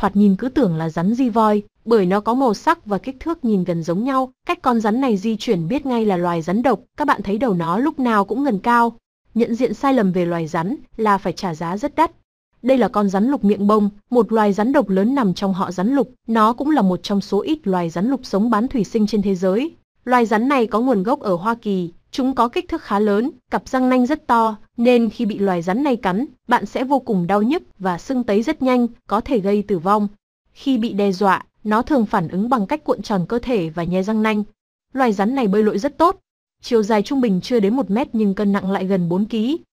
thoạt nhìn cứ tưởng là rắn di voi, bởi nó có màu sắc và kích thước nhìn gần giống nhau, cách con rắn này di chuyển biết ngay là loài rắn độc, các bạn thấy đầu nó lúc nào cũng ngần cao. Nhận diện sai lầm về loài rắn là phải trả giá rất đắt. Đây là con rắn lục miệng bông, một loài rắn độc lớn nằm trong họ rắn lục, nó cũng là một trong số ít loài rắn lục sống bán thủy sinh trên thế giới. Loài rắn này có nguồn gốc ở Hoa Kỳ, Chúng có kích thước khá lớn, cặp răng nanh rất to, nên khi bị loài rắn này cắn, bạn sẽ vô cùng đau nhức và sưng tấy rất nhanh, có thể gây tử vong. Khi bị đe dọa, nó thường phản ứng bằng cách cuộn tròn cơ thể và nhe răng nanh. Loài rắn này bơi lội rất tốt. Chiều dài trung bình chưa đến 1 mét nhưng cân nặng lại gần 4 kg,